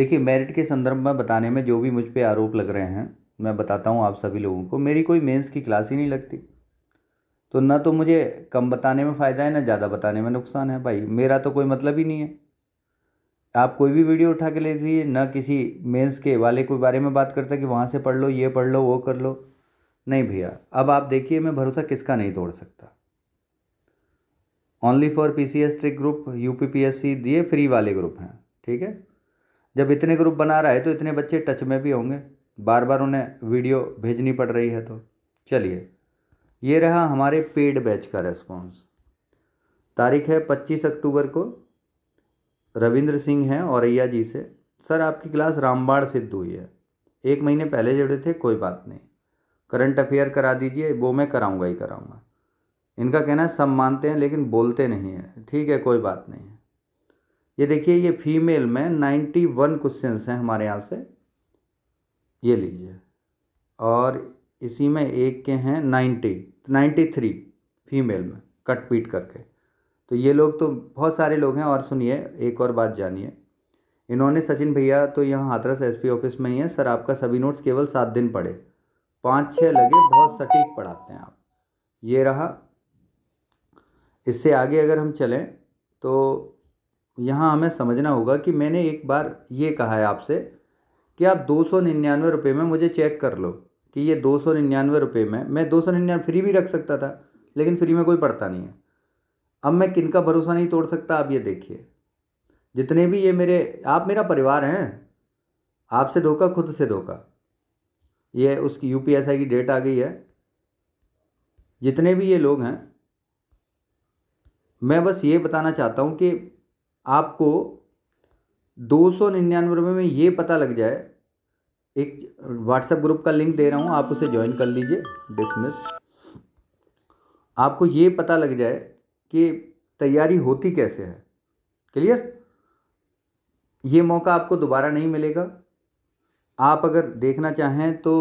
देखिए मेरिट के संदर्भ में बताने में जो भी मुझ पर आरोप लग रहे हैं मैं बताता हूँ आप सभी लोगों को मेरी कोई मेंस की क्लास ही नहीं लगती तो ना तो मुझे कम बताने में फ़ायदा है ना ज़्यादा बताने में नुकसान है भाई मेरा तो कोई मतलब ही नहीं है आप कोई भी वीडियो उठा के ले लीजिए ना किसी मेंस के वाले के बारे में बात करता कि वहाँ से पढ़ लो ये पढ़ लो वो कर लो नहीं भैया अब आप देखिए मैं भरोसा किसका नहीं तोड़ सकता only for P C S group U P P S C दिए फ्री वाले ग्रुप हैं ठीक है जब इतने ग्रुप बना रहा है तो इतने बच्चे टच में भी होंगे बार बार उन्हें वीडियो भेजनी पड़ रही है तो चलिए ये रहा हमारे पेड बैच का रेस्पॉन्स तारीख है पच्चीस अक्टूबर को रविंद्र सिंह हैं औरैया जी से सर आपकी क्लास रामबाड़ सिद्ध हुई है एक महीने पहले जुड़े थे कोई बात नहीं करंट अफेयर करा दीजिए वो मैं कराऊंगा ही कराऊंगा इनका कहना है सब मानते हैं लेकिन बोलते नहीं हैं ठीक है कोई बात नहीं है ये देखिए ये फीमेल में नाइन्टी वन क्वेश्चन हैं हमारे यहाँ से ये लीजिए और इसी में एक के हैं नाइन्टी तो नाइन्टी थ्री फीमेल में कट पीट करके तो ये लोग तो बहुत सारे लोग हैं और सुनिए एक और बात जानिए इन्होंने सचिन भैया तो यहाँ हाथरस एसपी ऑफिस में ही है सर आपका सभी नोट्स केवल सात दिन पढ़े पाँच छः लगे बहुत सटीक पढ़ाते हैं आप ये रहा इससे आगे अगर हम चलें तो यहाँ हमें समझना होगा कि मैंने एक बार ये कहा है आपसे कि आप दो सौ निन्यानवे रुपये में मुझे चेक कर लो कि ये दो सौ निन्यानवे रुपये में मैं दो सौ निन्यानवे फ्री भी रख सकता था लेकिन फ्री में कोई पड़ता नहीं है अब मैं किन का भरोसा नहीं तोड़ सकता आप ये देखिए जितने भी ये मेरे आप मेरा परिवार हैं आपसे धोखा खुद से धोखा ये उसकी यू की डेट आ गई है जितने भी ये लोग हैं मैं बस ये बताना चाहता हूँ कि आपको दो सौ निन्यानवे रुपये में ये पता लग जाए एक व्हाट्सएप ग्रुप का लिंक दे रहा हूँ आप उसे ज्वाइन कर लीजिए डिसमिस आपको ये पता लग जाए कि तैयारी होती कैसे है क्लियर ये मौका आपको दोबारा नहीं मिलेगा आप अगर देखना चाहें तो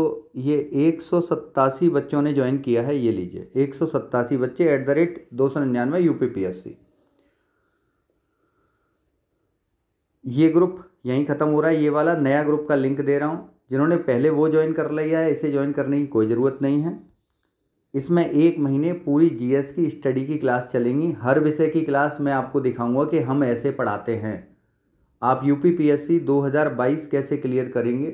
ये एक सौ सत्तासी बच्चों ने ज्वाइन किया है ये लीजिए एक सौ सत्तासी बच्चे एट द रेट दो सौ निन्यानवे U P P S C ये ग्रुप यहीं ख़त्म हो रहा है ये वाला नया ग्रुप का लिंक दे रहा हूँ जिन्होंने पहले वो ज्वाइन कर लिया है इसे ज्वाइन करने की कोई ज़रूरत नहीं है इसमें एक महीने पूरी जीएस की स्टडी की क्लास चलेंगी हर विषय की क्लास मैं आपको दिखाऊंगा कि हम ऐसे पढ़ाते हैं आप U P P S C दो हज़ार बाईस कैसे क्लियर करेंगे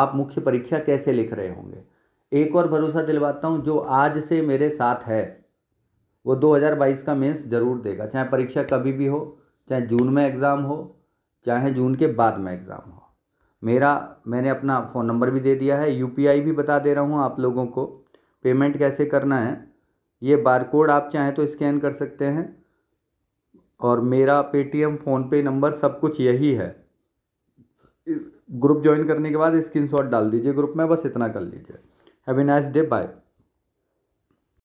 आप मुख्य परीक्षा कैसे लिख रहे होंगे एक और भरोसा दिलवाता हूँ जो आज से मेरे साथ है वो 2022 का मेंस ज़रूर देगा चाहे परीक्षा कभी भी हो चाहे जून में एग्ज़ाम हो चाहे जून के बाद में एग्ज़ाम हो मेरा मैंने अपना फ़ोन नंबर भी दे दिया है यू भी बता दे रहा हूँ आप लोगों को पेमेंट कैसे करना है ये बार कोड आप चाहें तो स्कैन कर सकते हैं और मेरा पेटीएम फ़ोनपे नंबर सब कुछ यही है ग्रुप ज्वाइन करने के बाद स्क्रीन डाल दीजिए ग्रुप में बस इतना कर लीजिए हैवी नाइस डे बाय